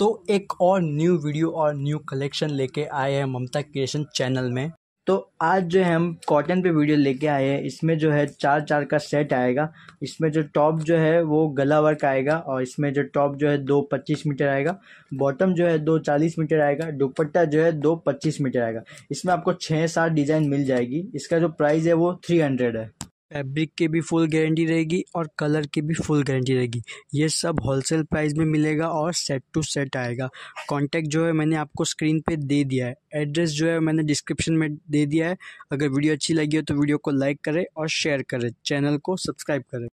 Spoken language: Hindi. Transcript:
तो एक और न्यू वीडियो और न्यू कलेक्शन लेके आए हैं ममता क्रिएशन चैनल में तो आज जो है हम कॉटन पे वीडियो लेके आए हैं इसमें जो है चार चार का सेट आएगा इसमें जो टॉप जो है वो गला वर्क आएगा और इसमें जो टॉप जो है दो पच्चीस मीटर आएगा बॉटम जो है दो चालीस मीटर आएगा दुपट्टा जो है दो पच्चीस मीटर आएगा इसमें आपको छः सात डिज़ाइन मिल जाएगी इसका जो प्राइस है वो थ्री हंड्रेड है फैब्रिक की भी फुल गारंटी रहेगी और कलर की भी फुल गारंटी रहेगी ये सब होलसेल प्राइस में मिलेगा और सेट टू सेट आएगा कॉन्टैक्ट जो है मैंने आपको स्क्रीन पे दे दिया है एड्रेस जो है मैंने डिस्क्रिप्शन में दे दिया है अगर वीडियो अच्छी लगी हो तो वीडियो को लाइक करें और शेयर करें चैनल को सब्सक्राइब करें